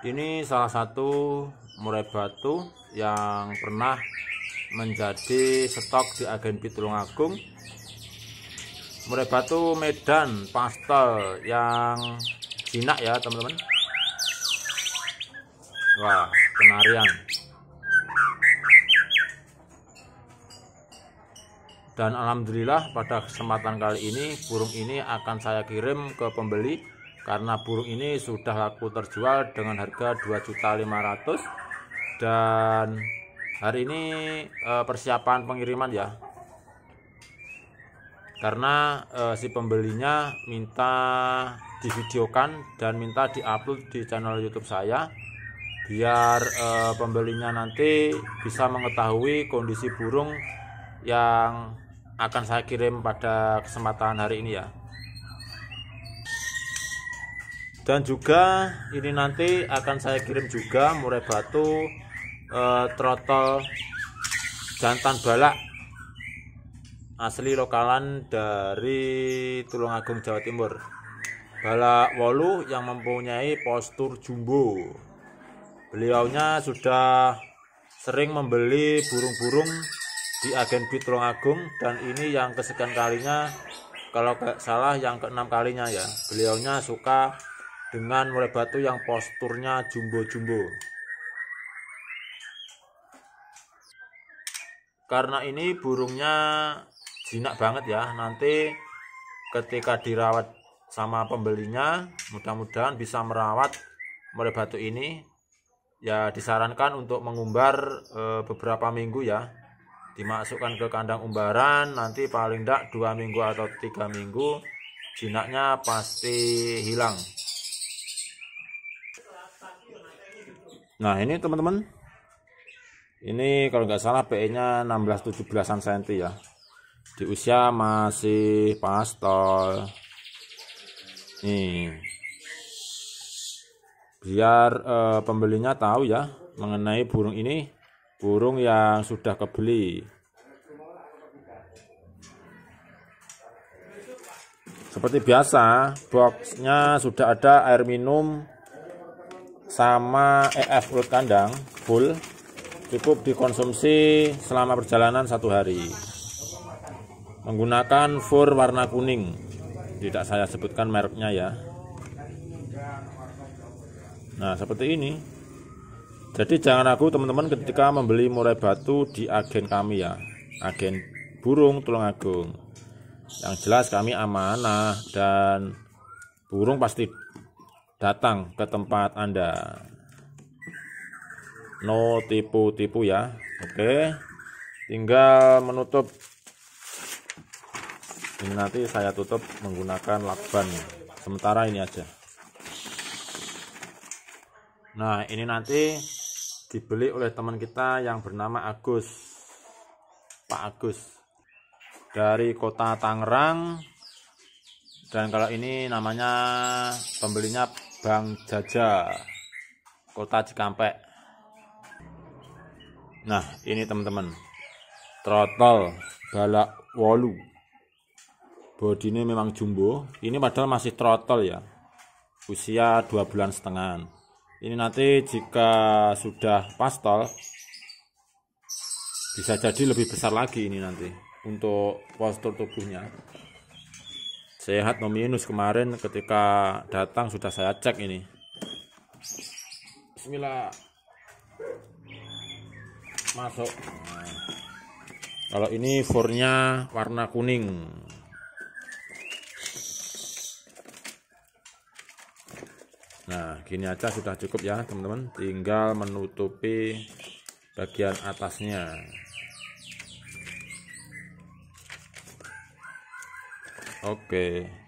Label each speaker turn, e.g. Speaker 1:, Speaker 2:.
Speaker 1: Ini salah satu murai batu yang pernah menjadi stok di agen agung. Murai batu Medan pastel yang jinak ya teman-teman. Wah, penarian. Dan alhamdulillah pada kesempatan kali ini burung ini akan saya kirim ke pembeli karena burung ini sudah laku terjual dengan harga 2.500 dan hari ini eh, persiapan pengiriman ya karena eh, si pembelinya minta divideokan dan minta diupload di channel YouTube saya biar eh, pembelinya nanti bisa mengetahui kondisi burung yang akan saya kirim pada kesempatan hari ini ya dan juga ini nanti akan saya kirim juga murai batu e, trotol jantan balak asli lokalan dari Tulungagung Jawa Timur balak wolu yang mempunyai postur jumbo beliaunya sudah sering membeli burung-burung di agen B Tulungagung dan ini yang kesekian kalinya kalau salah yang keenam kalinya ya beliaunya suka dengan mulai batu yang posturnya jumbo-jumbo. Karena ini burungnya jinak banget ya, nanti ketika dirawat sama pembelinya, mudah-mudahan bisa merawat mulai batu ini. Ya disarankan untuk mengumbar e, beberapa minggu ya, dimasukkan ke kandang umbaran, nanti paling tidak dua minggu atau tiga minggu jinaknya pasti hilang. Nah ini teman-teman Ini kalau nggak salah PE nya 16-17an cm ya Di usia masih pastol Nih Biar eh, pembelinya tahu ya Mengenai burung ini Burung yang sudah kebeli Seperti biasa Boxnya sudah ada air minum sama EF urut kandang full cukup dikonsumsi selama perjalanan satu hari menggunakan fur warna kuning tidak saya sebutkan mereknya ya nah seperti ini jadi jangan aku teman-teman ketika membeli murai batu di agen kami ya agen burung tulung agung yang jelas kami amanah dan burung pasti datang ke tempat Anda. No tipu-tipu ya. Oke. Tinggal menutup ini nanti saya tutup menggunakan lakban sementara ini aja nah ini nanti dibeli oleh teman kita yang bernama Agus Pak Agus dari kota Tangerang dan kalau ini namanya pembelinya Bang Jaja Kota Cikampek nah ini teman-teman trotol balak wolu bodinya memang jumbo ini padahal masih trotol ya usia 2 bulan setengah ini nanti jika sudah pastol bisa jadi lebih besar lagi ini nanti untuk postur tubuhnya sehat nominus kemarin ketika datang sudah saya cek ini Bismillah masuk kalau ini furnya warna kuning nah gini aja sudah cukup ya teman-teman tinggal menutupi bagian atasnya Oke. Okay.